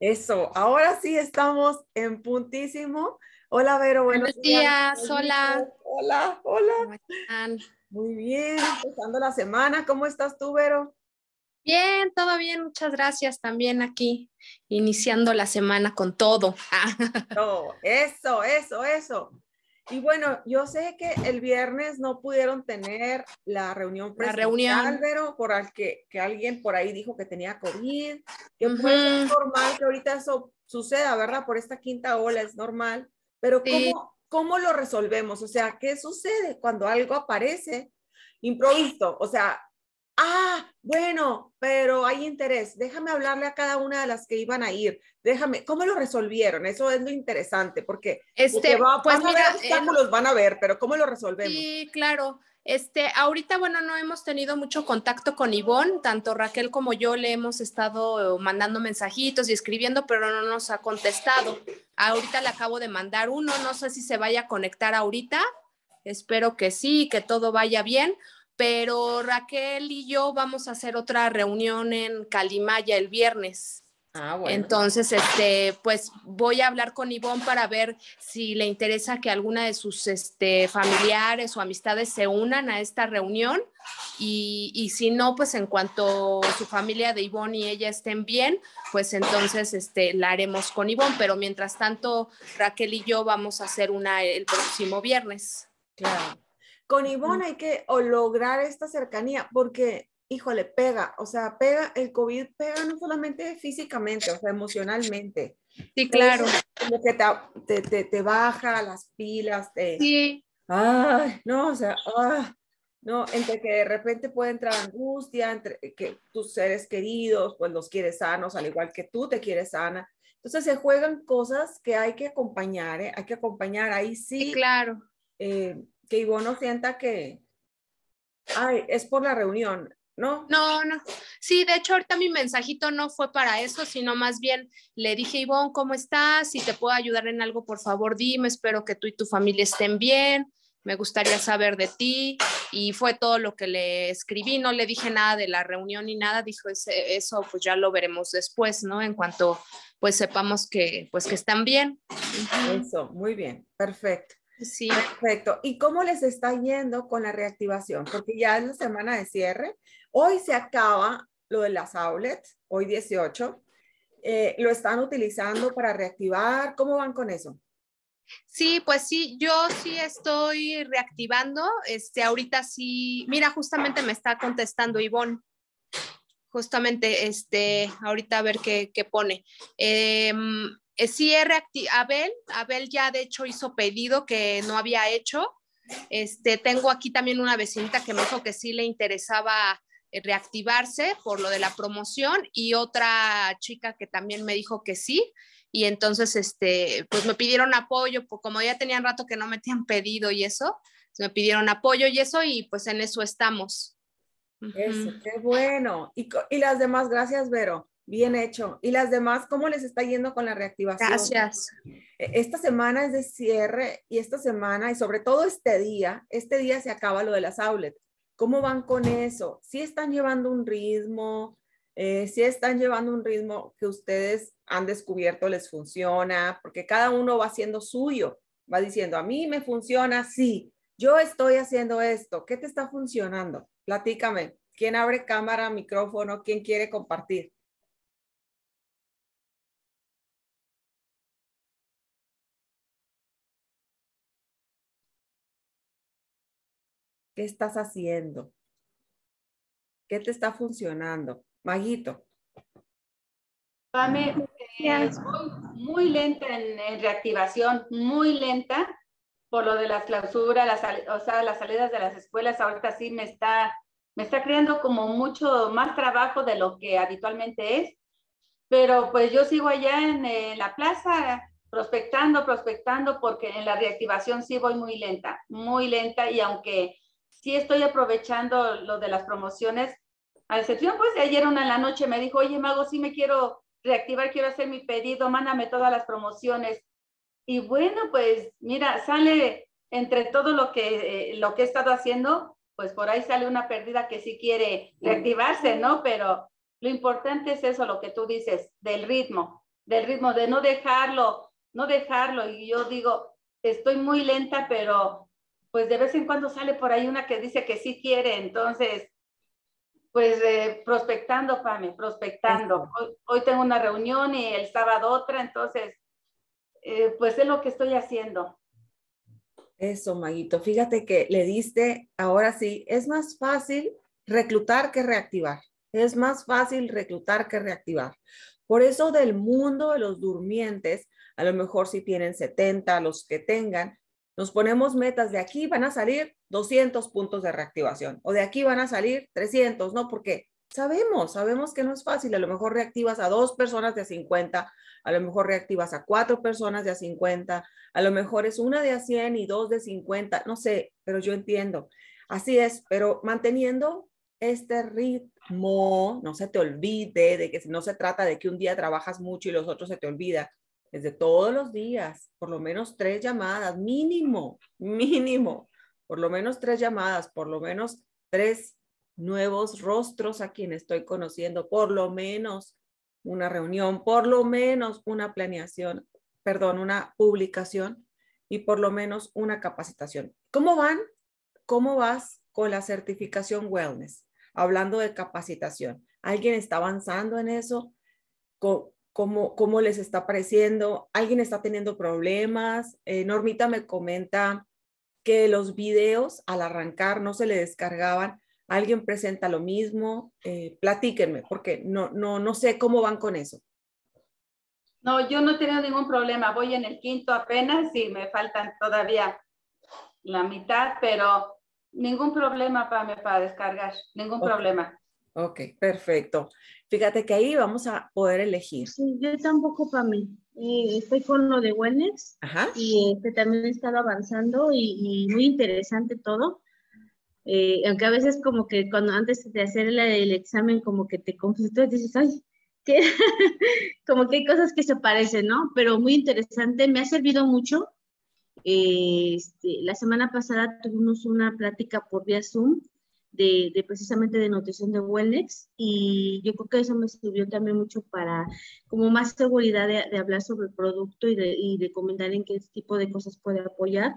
Eso, ahora sí estamos en puntísimo. Hola, Vero, buenos, buenos días. Hola. Hola, hola. ¿Cómo están? Muy bien, empezando la semana. ¿Cómo estás tú, Vero? Bien, todo bien, muchas gracias también aquí, iniciando la semana con todo. eso, eso, eso. Y bueno, yo sé que el viernes no pudieron tener la reunión presencial, reunión. pero por al que, que, alguien por ahí dijo que tenía COVID, que normal que ahorita eso suceda, ¿verdad? Por esta quinta ola es normal, pero ¿cómo, ¿cómo lo resolvemos? O sea, ¿qué sucede cuando algo aparece improviso? O sea, ah, bueno, pero hay interés. Déjame hablarle a cada una de las que iban a ir. Déjame, ¿cómo lo resolvieron? Eso es lo interesante, porque este, va, pues a eh, van a ver, pero ¿cómo lo resolvemos? Sí, claro. Este, ahorita, bueno, no hemos tenido mucho contacto con Ivón, tanto Raquel como yo le hemos estado mandando mensajitos y escribiendo, pero no nos ha contestado. Ahorita le acabo de mandar uno, no sé si se vaya a conectar ahorita, espero que sí, que todo vaya bien pero Raquel y yo vamos a hacer otra reunión en Calimaya el viernes. Ah, bueno. Entonces, este, pues voy a hablar con Ivón para ver si le interesa que alguna de sus este, familiares o amistades se unan a esta reunión y, si no, pues en cuanto su familia de Ivón y ella estén bien, pues entonces este, la haremos con Ivón. pero mientras tanto Raquel y yo vamos a hacer una el próximo viernes. Claro. Con Ivonne hay que lograr esta cercanía porque, híjole, pega, o sea, pega, el COVID pega no solamente físicamente, o sea, emocionalmente. Sí, claro. Como que te, baja las pilas, Sí. Ay, no, o sea, ah, no, entre que de repente puede entrar angustia, entre que tus seres queridos, pues los quieres sanos, al igual que tú te quieres sana. Entonces se juegan cosas que hay que acompañar, ¿eh? hay que acompañar ahí sí. sí claro. Eh, que no sienta que, ay, es por la reunión, ¿no? No, no. Sí, de hecho, ahorita mi mensajito no fue para eso, sino más bien le dije, Ivonne, ¿cómo estás? Si te puedo ayudar en algo, por favor, dime. Espero que tú y tu familia estén bien. Me gustaría saber de ti. Y fue todo lo que le escribí. No le dije nada de la reunión ni nada. Dijo, eh, eso pues ya lo veremos después, ¿no? En cuanto pues sepamos que, pues, que están bien. Eso, muy bien, perfecto. Sí. Perfecto. ¿Y cómo les está yendo con la reactivación? Porque ya es la semana de cierre. Hoy se acaba lo de las outlets, hoy 18. Eh, ¿Lo están utilizando para reactivar? ¿Cómo van con eso? Sí, pues sí, yo sí estoy reactivando. Este, ahorita sí, mira, justamente me está contestando Ivonne. Justamente, este, ahorita a ver qué, pone. Eh, eh, sí he Abel, Abel ya de hecho hizo pedido que no había hecho. Este, tengo aquí también una vecinita que me dijo que sí le interesaba eh, reactivarse por lo de la promoción y otra chica que también me dijo que sí y entonces este, pues me pidieron apoyo como ya tenían rato que no me tenían pedido y eso me pidieron apoyo y eso y pues en eso estamos eso, qué bueno y las demás gracias Vero Bien hecho. ¿Y las demás, cómo les está yendo con la reactivación? Gracias. E, esta semana es de cierre y esta semana, y sobre todo este día, este día se acaba lo de las outlets. ¿Cómo van con eso? ¿Si ¿Sí están llevando un ritmo? ¿Si eh, ¿sí están llevando un ritmo que ustedes han descubierto les funciona? Porque cada uno va haciendo suyo, va diciendo, a mí me funciona, sí, yo estoy haciendo esto, ¿qué te está funcionando? Platícame, ¿quién abre cámara, micrófono? ¿Quién quiere compartir? ¿Qué estás haciendo? ¿Qué te está funcionando? Maguito. Pame, eh, muy, lenta en, reactivación, muy lenta por lo de las clausuras, las, o sea, las salidas de las escuelas, ahorita sí me está, me está creando como mucho más trabajo de lo que habitualmente es, pero pues yo sigo allá en la plaza prospectando, prospectando, porque en la reactivación sí voy muy lenta, muy lenta y aunque sí estoy aprovechando lo de las promociones, a excepción pues de ayer una en la noche me dijo, oye Mago, sí me quiero reactivar, quiero hacer mi pedido, mándame todas las promociones. Y bueno, pues mira, sale entre todo lo que, eh, lo que he estado haciendo, pues por ahí sale una pérdida que sí quiere reactivarse, ¿no? Pero lo importante es eso, lo que tú dices, del ritmo, del ritmo, de no dejarlo, no dejarlo. Y yo digo, estoy muy lenta, pero pues de vez en cuando sale por ahí una que dice que sí quiere, entonces, pues eh, prospectando, Pame, prospectando. Hoy, tengo una reunión y el sábado otra, entonces, eh, pues es lo que estoy haciendo. Eso, Maguito, fíjate que le diste, ahora sí, es más fácil reclutar que reactivar. Es más fácil reclutar que reactivar. Por eso del mundo de los durmientes, a lo mejor si tienen 70, los que tengan, nos ponemos metas, de aquí van a salir 200 puntos de reactivación o de aquí van a salir 300, ¿no? Porque sabemos, sabemos que no es fácil. A lo mejor reactivas a dos personas de 50, a lo mejor reactivas a cuatro personas de 50, a lo mejor es una de a 100 y dos de 50, no sé, pero yo entiendo. Así es, pero manteniendo este ritmo, no se te olvide de que no se trata de que un día trabajas mucho y los otros se te olvida, desde todos los días, por lo menos tres llamadas, mínimo, mínimo, por lo menos tres llamadas, por lo menos tres nuevos rostros a quien estoy conociendo, por lo menos una reunión, por lo menos una planeación, perdón, una publicación y por lo menos una capacitación. ¿Cómo van? ¿Cómo vas con la certificación wellness? Hablando de capacitación, ¿alguien está avanzando en eso? cómo, les está pareciendo, alguien está teniendo problemas. Eh, Normita me comenta que los videos al arrancar no se le descargaban. Alguien presenta lo mismo, eh, platíquenme, porque no, no, no sé cómo van con eso. No, yo no tengo ningún problema. Voy en el quinto apenas y me faltan todavía la mitad, pero ningún problema para, para descargar, ningún problema. Ok, perfecto. Fíjate que ahí vamos a poder elegir. Sí, yo tampoco para mí. Eh, estoy con lo de wellness Ajá. y este, también he estado avanzando y, muy interesante todo. Eh, aunque a veces como que cuando antes de hacer el, examen como que te confundes, y dices, ay, como que hay cosas que se parecen, ¿no? Pero muy interesante, me ha servido mucho. Eh, este, la semana pasada tuvimos una plática por vía Zoom de, precisamente de notación de wellness y yo creo que eso me sirvió también mucho para como más seguridad de, hablar sobre el producto y de, comentar en qué tipo de cosas puede apoyar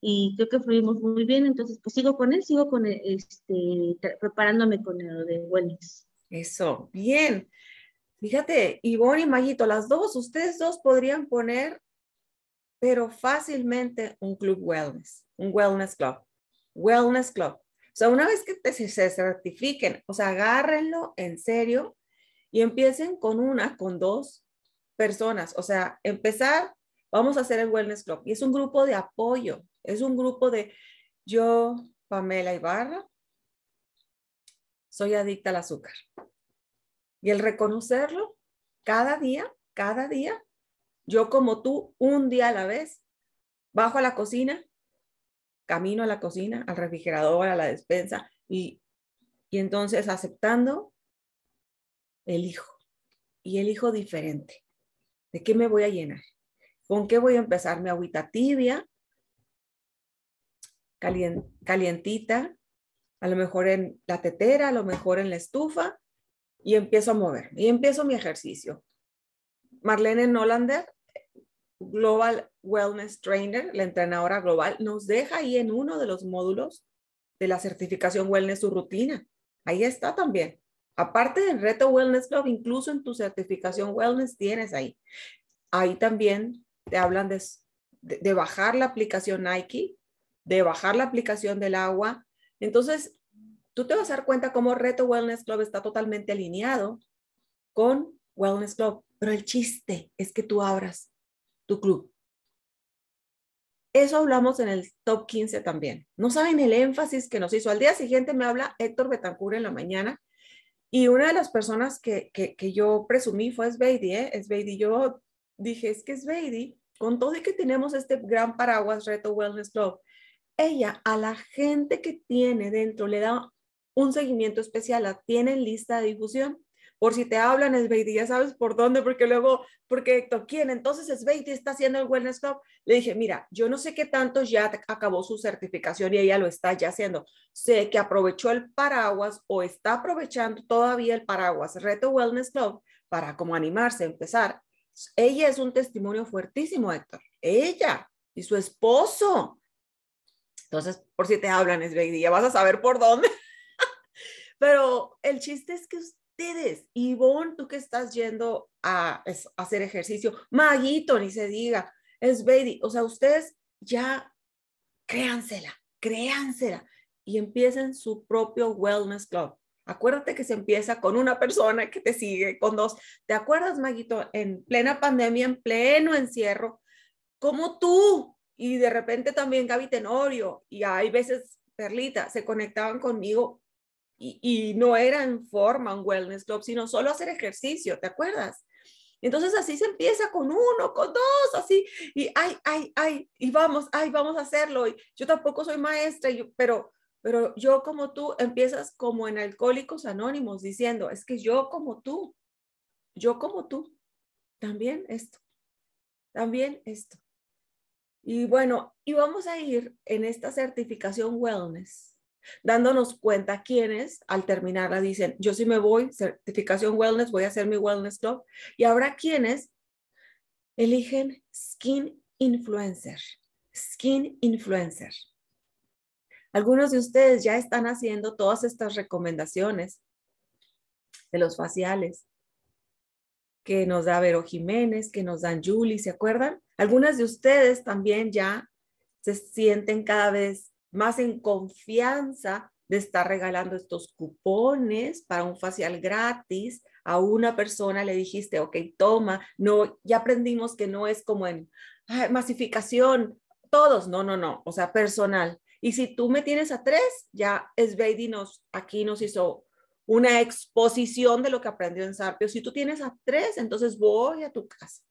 y creo que fluimos muy bien, entonces pues sigo con él, sigo con este, preparándome con el de wellness. Eso, bien. Fíjate, Ivonne y Maguito, las dos, ustedes dos podrían poner, pero fácilmente un club wellness, un wellness club, wellness club. O sea, una vez que se certifiquen, o sea, agárrenlo en serio y empiecen con una, con dos personas. O sea, empezar, vamos a hacer el Wellness Club. Y es un grupo de apoyo, es un grupo de yo, Pamela Ibarra, soy adicta al azúcar. Y el reconocerlo cada día, cada día, yo como tú, un día a la vez, bajo a la cocina, camino a la cocina, al refrigerador, a la despensa y, y entonces aceptando, el hijo y el hijo diferente. ¿De qué me voy a llenar? ¿Con qué voy a empezar? Mi agüita tibia, calientita, a lo mejor en la tetera, a lo mejor en la estufa, y empiezo a moverme, y empiezo mi ejercicio. Marlene Nolander Global Wellness Trainer, la entrenadora global, nos deja ahí en uno de los módulos de la certificación wellness su rutina. Ahí está también. Aparte del reto Wellness Club, incluso en tu certificación wellness tienes ahí. Ahí también te hablan de, de, bajar la aplicación Nike, de bajar la aplicación del agua. Entonces, tú te vas a dar cuenta cómo Reto Wellness Club está totalmente alineado con Wellness Club. Pero el chiste es que tú abras tu club. Eso hablamos en el top 15 también. No saben el énfasis que nos hizo. Al día siguiente me habla Héctor Betancourt en la mañana y una de las personas que, yo presumí fue Sveidi, ¿eh? Sveidi, yo dije, es que Sveidi, con todo y que tenemos este gran paraguas Reto Wellness Club, ella a la gente que tiene dentro le da un seguimiento especial, la tiene lista de difusión por si te hablan es ya sabes por dónde, porque luego, porque Héctor, quién, entonces Sveiti está haciendo el Wellness Club. Le dije, mira, yo no sé qué tanto ya acabó su certificación y ella lo está ya haciendo. Sé que aprovechó el paraguas o está aprovechando todavía el paraguas Reto Wellness Club para como animarse a empezar. Ella es un testimonio fuertísimo, Héctor. Ella y su esposo. Entonces, por si te hablan, Sveiti, ya vas a saber por dónde. Pero el chiste es que ustedes, Ivonne, tú que estás yendo a, hacer ejercicio, Maguito, ni se diga, es Baby, o sea, ustedes ya créansela, créansela y empiecen su propio wellness club. Acuérdate que se empieza con una persona que te sigue, con dos. ¿Te acuerdas, Maguito, en plena pandemia, en pleno encierro, como tú y de repente también Gaby Tenorio y hay veces Perlita se conectaban conmigo y, no era en forma un wellness club, sino solo hacer ejercicio, ¿te acuerdas? Entonces así se empieza con uno, con dos, así, y ay, ay, ay, y vamos, ay, vamos a hacerlo. yo tampoco soy maestra, pero, pero yo como tú empiezas como en Alcohólicos Anónimos diciendo, es que yo como tú, yo como tú, también esto, también esto. Y bueno, y vamos a ir en esta certificación wellness dándonos cuenta quiénes al terminar la dicen, yo sí me voy, certificación wellness, voy a hacer mi wellness club. Y ahora quienes eligen skin influencer, skin influencer. Algunos de ustedes ya están haciendo todas estas recomendaciones de los faciales que nos da Vero Jiménez, que nos dan Julie, ¿se acuerdan? Algunas de ustedes también ya se sienten cada vez más en confianza de estar regalando estos cupones para un facial gratis. A una persona le dijiste, ok, toma, no, ya aprendimos que no es como en masificación, todos, no, no, no, o sea, personal. Y si tú me tienes a tres, ya es nos, aquí nos hizo una exposición de lo que aprendió en Sarpio. Si tú tienes a tres, entonces voy a tu casa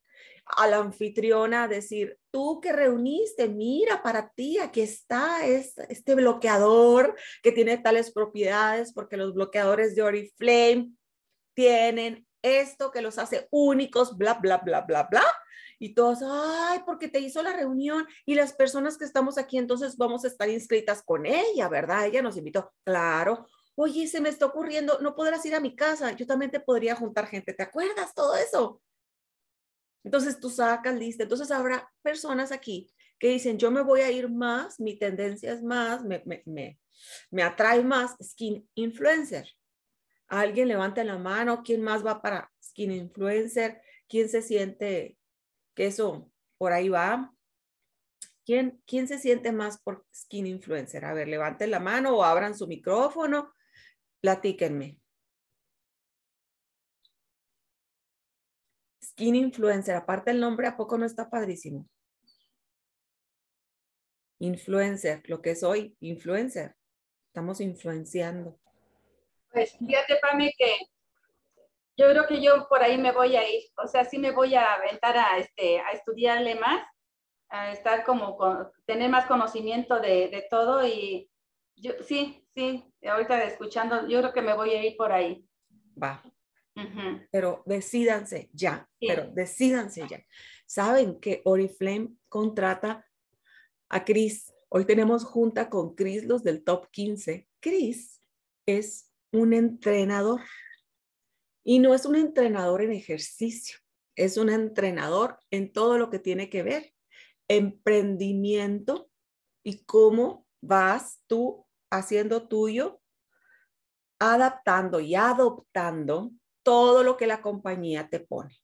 a la anfitriona decir, tú que reuniste, mira para ti, aquí está este, este bloqueador que tiene tales propiedades, porque los bloqueadores de Oriflame tienen esto que los hace únicos, bla, bla, bla, bla, bla. Y todos, ay, porque te hizo la reunión y las personas que estamos aquí, entonces vamos a estar inscritas con ella, ¿verdad? Ella nos invitó, claro. Oye, se me está ocurriendo, no podrás ir a mi casa, yo también te podría juntar gente, ¿te acuerdas todo eso? Entonces tú sacas lista. Entonces habrá personas aquí que dicen, yo me voy a ir más, mi tendencia es más, me, me, atrae más skin influencer. Alguien levante la mano, ¿quién más va para skin influencer? ¿Quién se siente que eso por ahí va? ¿Quién, ¿Quién se siente más por skin influencer? A ver, levanten la mano o abran su micrófono, platíquenme. skin influencer, aparte el nombre, ¿a poco no está padrísimo? Influencer, lo que soy, influencer. Estamos influenciando. Pues fíjate, Pame, que yo creo que yo por ahí me voy a ir, o sea, sí me voy a aventar a, este, a estudiarle más, a estar como, con, tener más conocimiento de, de todo y yo, sí, sí, ahorita escuchando, yo creo que me voy a ir por ahí. Va, pero decídanse ya, pero decídanse ya. Saben que Oriflame contrata a Chris. Hoy tenemos junta con Chris, los del top 15. Chris es un entrenador y no es un entrenador en ejercicio, es un entrenador en todo lo que tiene que ver emprendimiento y cómo vas tú haciendo tuyo, adaptando y adoptando todo lo que la compañía te pone.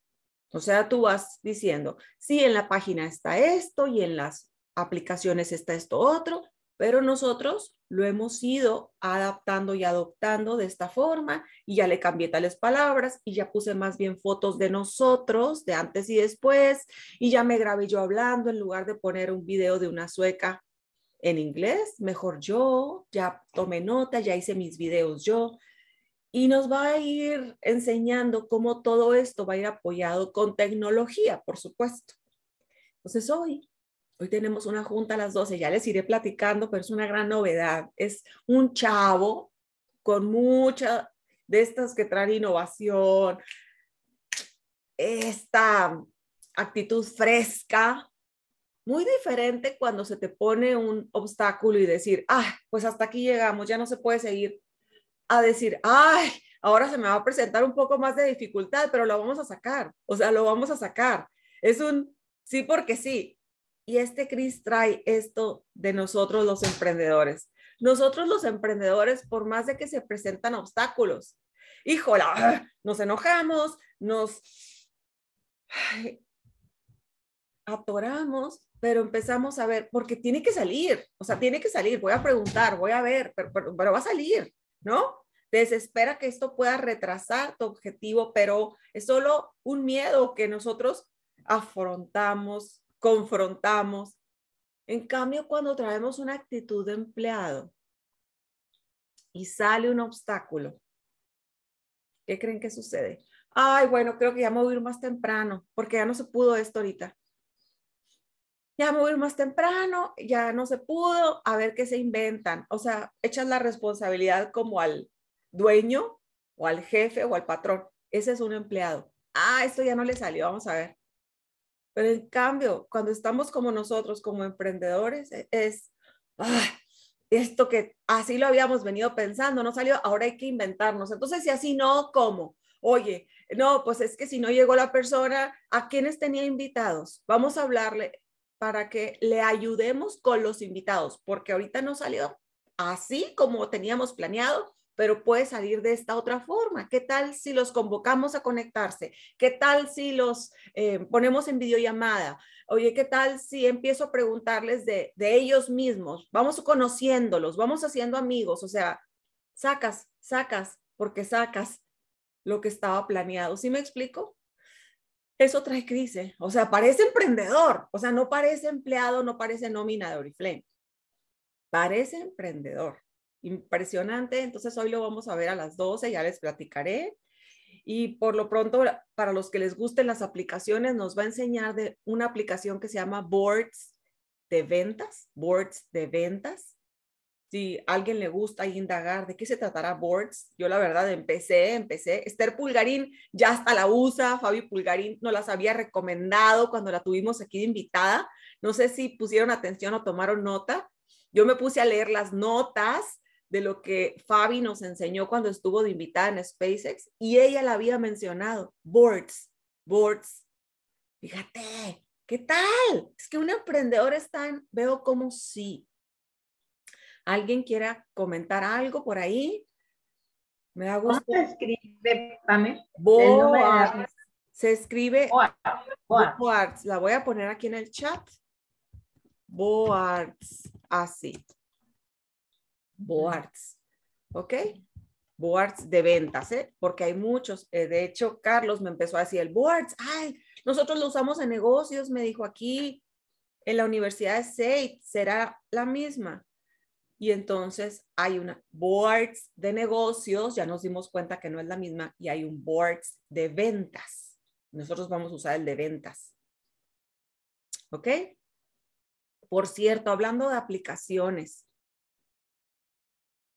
O sea, tú vas diciendo, sí, en la página está esto y en las aplicaciones está esto otro, pero nosotros lo hemos ido adaptando y adoptando de esta forma y ya le cambié tales palabras y ya puse más bien fotos de nosotros, de antes y después, y ya me grabé yo hablando en lugar de poner un video de una sueca en inglés, mejor yo, ya tomé nota, ya hice mis videos yo, y nos va a ir enseñando cómo todo esto va a ir apoyado con tecnología, por supuesto. Entonces hoy, hoy tenemos una junta a las 12, ya les iré platicando, pero es una gran novedad. Es un chavo con muchas de estas que traen innovación, esta actitud fresca, muy diferente cuando se te pone un obstáculo y decir, ah, pues hasta aquí llegamos, ya no se puede seguir a decir, ay, ahora se me va a presentar un poco más de dificultad, pero lo vamos a sacar, o sea, lo vamos a sacar. Es un sí porque sí. Y este Cris trae esto de nosotros los emprendedores. Nosotros los emprendedores, por más de que se presentan obstáculos, híjola, ah, nos enojamos, nos atoramos, pero empezamos a ver, porque tiene que salir, o sea, tiene que salir, voy a preguntar, voy a ver, pero va a salir. ¿no? Desespera que esto pueda retrasar tu objetivo, pero es solo un miedo que nosotros afrontamos, confrontamos. En cambio, cuando traemos una actitud de empleado y sale un obstáculo, ¿qué creen que sucede? Ay, bueno, creo que ya me voy a ir más temprano porque ya no se pudo esto ahorita ya me voy más temprano, ya no se pudo, a ver qué se inventan. O sea, echas la responsabilidad como al dueño o al jefe o al patrón. Ese es un empleado. Ah, esto ya no le salió, vamos a ver. Pero en cambio, cuando estamos como nosotros, como emprendedores, e-, es, esto que así lo habíamos venido pensando, no salió, ahora hay que inventarnos. Entonces, si así no, ¿cómo? Oye, no, pues es que si no llegó la persona, ¿a quiénes tenía invitados? Vamos a hablarle para que le ayudemos con los invitados, porque ahorita no salió así como teníamos planeado, pero puede salir de esta otra forma. ¿Qué tal si los convocamos a conectarse? ¿Qué tal si los eh, ponemos en videollamada? Oye, ¿qué tal si empiezo a preguntarles de, de ellos mismos? Vamos conociéndolos, vamos haciendo amigos, o sea, sacas, sacas, porque sacas lo que estaba planeado. ¿Sí me explico? eso trae crisis. O sea, parece emprendedor. O sea, no parece empleado, no parece nómina de Oriflame. Parece emprendedor. Impresionante. Entonces hoy lo vamos a ver a las 12, ya les platicaré. Y por lo pronto, para los que les gusten las aplicaciones, nos va a enseñar de una aplicación que se llama Boards de Ventas, Boards de Ventas si alguien le gusta indagar de qué se tratará Boards, yo la verdad empecé, empecé. Esther Pulgarín ya hasta la usa, Fabi Pulgarín no las había recomendado cuando la tuvimos aquí de invitada. No sé si pusieron atención o tomaron nota. Yo me puse a leer las notas de lo que Fabi nos enseñó cuando estuvo de invitada en SpaceX y ella la había mencionado, Boards, Boards. Fíjate, ¿qué tal? Es que un emprendedor está en, veo como sí, ¿Alguien quiera comentar algo por ahí? Me da gusto. se escribe, Boards. Se escribe Boards. La voy a poner aquí en el chat. Boards. Así. Ah, Boards. ¿Ok? Boards de ventas, ¿eh? Porque hay muchos. Eh, de hecho, Carlos me empezó a decir el Boards. Ay, nosotros lo usamos en negocios, me dijo aquí. En la Universidad de State será la misma y entonces hay una boards de negocios, ya nos dimos cuenta que no es la misma, y hay un boards de ventas. Nosotros vamos a usar el de ventas. ¿Ok? Por cierto, hablando de aplicaciones,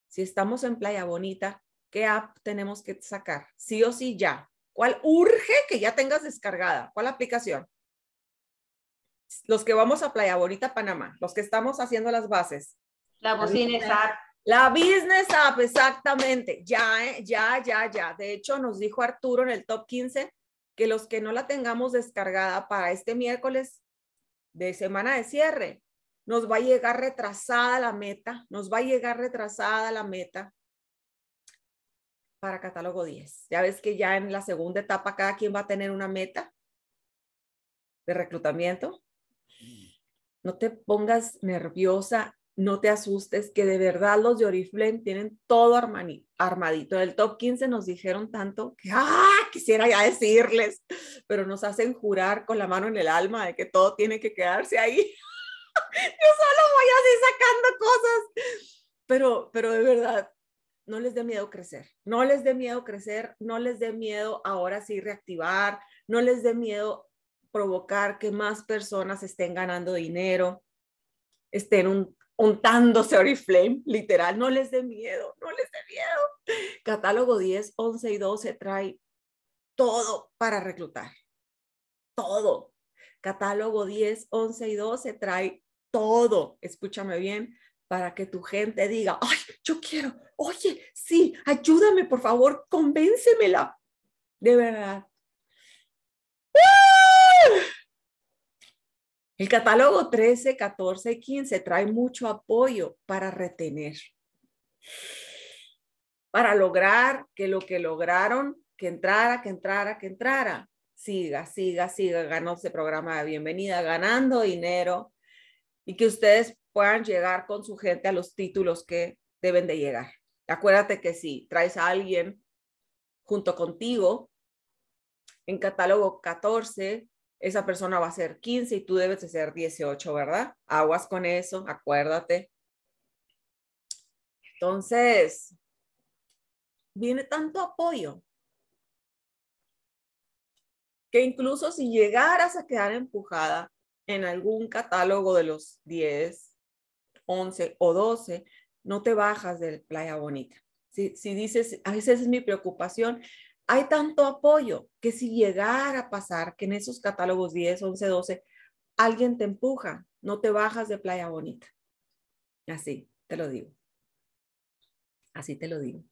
si estamos en Playa Bonita, ¿qué app tenemos que sacar? Sí o sí ya. ¿Cuál urge que ya tengas descargada? ¿Cuál aplicación? Los que vamos a Playa Bonita, Panamá, los que estamos haciendo las bases, la Business App. La Business App, exactamente. Ya, ya, ya, ya. De hecho, nos dijo Arturo en el top 15 que los que no la tengamos descargada para este miércoles de semana de cierre, nos va a llegar retrasada la meta, nos va a llegar retrasada la meta para catálogo 10. Ya ves que ya en la segunda etapa cada quien va a tener una meta de reclutamiento. No te pongas nerviosa, no te asustes, que de verdad los de Oriflame tienen todo armadito. Del top 15 nos dijeron tanto que, ah, quisiera ya decirles, pero nos hacen jurar con la mano en el alma de que todo tiene que quedarse ahí. Yo solo voy así sacando cosas, pero, pero de verdad, no les dé miedo crecer, no les dé miedo crecer, no les dé miedo ahora sí reactivar, no les dé miedo provocar que más personas estén ganando dinero, estén un, untándose Oriflame, literal, no les dé miedo, no les dé miedo. Catálogo 10, 11 y 12 trae todo para reclutar, todo. Catálogo 10, 11 y 12 trae todo, escúchame bien, para que tu gente diga, ay, yo quiero, oye, sí, ayúdame, por favor, convéncemela. De verdad, El catálogo 13, 14 y 15 trae mucho apoyo para retener, para lograr que lo que lograron, que entrara, que entrara, que entrara, siga, siga, siga, ganó ese programa de bienvenida, ganando dinero y que ustedes puedan llegar con su gente a los títulos que deben de llegar. Acuérdate que si traes a alguien junto contigo en catálogo 14, esa persona va a ser 15 y tú debes de ser 18, ¿verdad? Aguas con eso, acuérdate. Entonces, viene tanto apoyo que incluso si llegaras a quedar empujada en algún catálogo de los 10, 11 o 12, no te bajas del playa bonita. Si, si dices, a veces es mi preocupación, hay tanto apoyo que si llegara a pasar que en esos catálogos 10, 11, 12, alguien te empuja, no te bajas de Playa Bonita. Así, te lo digo. Así te lo digo.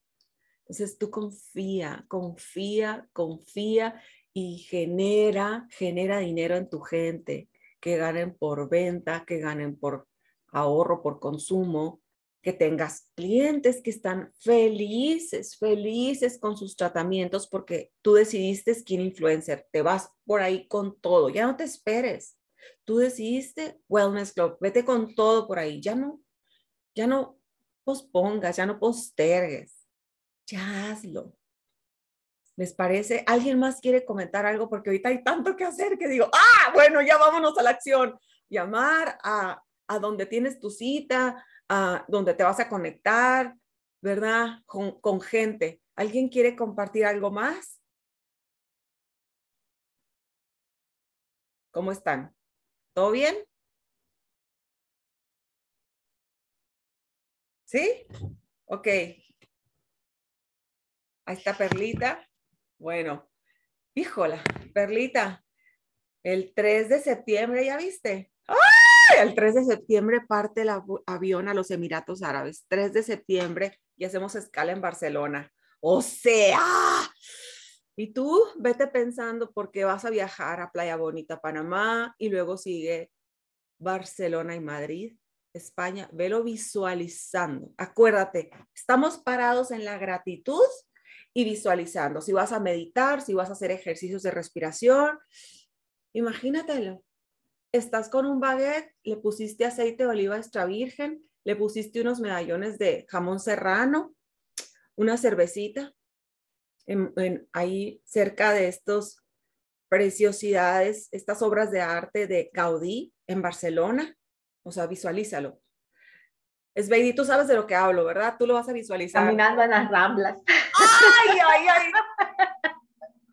Entonces tú confía, confía, confía y genera, genera dinero en tu gente, que ganen por venta, que ganen por ahorro, por consumo, que tengas clientes que están felices, felices con sus tratamientos porque tú decidiste quién influencer, te vas por ahí con todo, ya no te esperes. Tú decidiste Wellness Club, vete con todo por ahí, ya no, ya no pospongas, ya no postergues, ya hazlo. ¿Les parece? ¿Alguien más quiere comentar algo? Porque ahorita hay tanto que hacer que digo, ah, bueno, ya vámonos a la acción. Llamar a, a donde tienes tu cita, donde te vas a conectar, ¿verdad? Con, con gente. ¿Alguien quiere compartir algo más? ¿Cómo están? ¿Todo bien? ¿Sí? Ok. Ahí está Perlita. Bueno, híjola, Perlita, el 3 de septiembre, ¿ya viste? El 3 de septiembre parte el avión a los Emiratos Árabes. 3 de septiembre y hacemos escala en Barcelona. O sea, y tú vete pensando porque vas a viajar a Playa Bonita, Panamá, y luego sigue Barcelona y Madrid, España. Velo visualizando. Acuérdate, estamos parados en la gratitud y visualizando. Si vas a meditar, si vas a hacer ejercicios de respiración, imagínatelo estás con un baguette, le pusiste aceite de oliva extra virgen, le pusiste unos medallones de jamón serrano, una cervecita, en, ahí cerca de estas preciosidades, estas obras de arte de Gaudí en Barcelona, o sea, visualízalo. Es tú sabes de lo que hablo, ¿verdad? Tú lo vas a visualizar. Caminando en las ramblas. ¡Ay, ay, ay!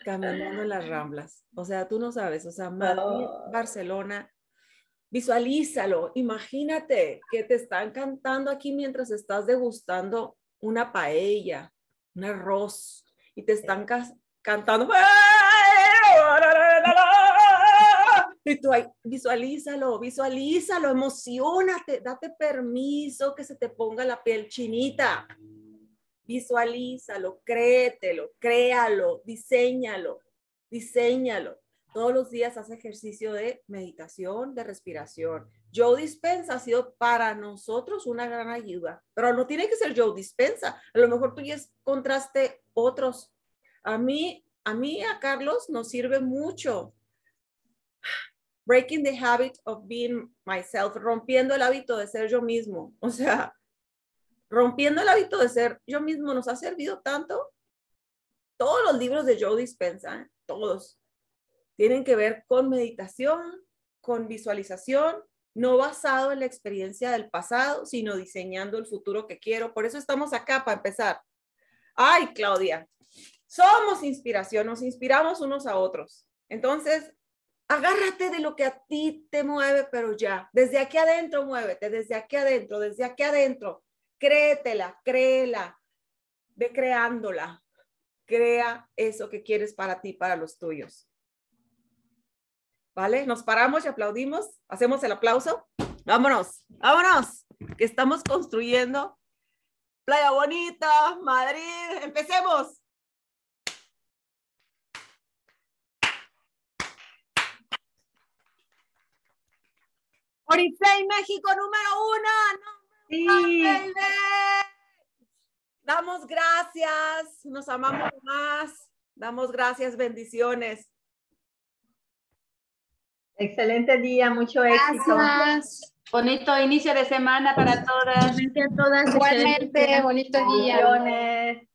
caminando en las ramblas. O sea, tú no sabes, o sea, Madrid, oh. Barcelona, visualízalo, imagínate que te están cantando aquí mientras estás degustando una paella, un arroz, y te están cantando. Y tú ahí, visualízalo, visualízalo, emocionate, date permiso que se te ponga la piel chinita visualízalo, créetelo, créalo, diséñalo, diséñalo. Todos los días haz ejercicio de meditación, de respiración. Joe Dispensa ha sido para nosotros una gran ayuda, pero no tiene que ser Joe Dispensa. A lo mejor tú ya contraste otros. A mí, a mí, a Carlos nos sirve mucho. Breaking the habit of being myself, rompiendo el hábito de ser yo mismo. O sea, Rompiendo el hábito de ser yo mismo nos ha servido tanto. Todos los libros de Joe Dispenza, todos, tienen que ver con meditación, con visualización, no basado en la experiencia del pasado, sino diseñando el futuro que quiero. Por eso estamos acá para empezar. Ay, Claudia, somos inspiración, nos inspiramos unos a otros. Entonces, agárrate de lo que a ti te mueve, pero ya, desde aquí adentro muévete, desde aquí adentro, desde aquí adentro créetela, créela, ve creándola, crea eso que quieres para ti, para los tuyos. ¿Vale? Nos paramos y aplaudimos, hacemos el aplauso. Vámonos, vámonos, que estamos construyendo Playa Bonita, Madrid, empecemos. ¡Orifei México número uno, no. Sí. Damos gracias, nos amamos más, damos gracias, bendiciones. Excelente día, mucho éxito. Bonito inicio de semana para todas. todas. Igualmente, bonito día.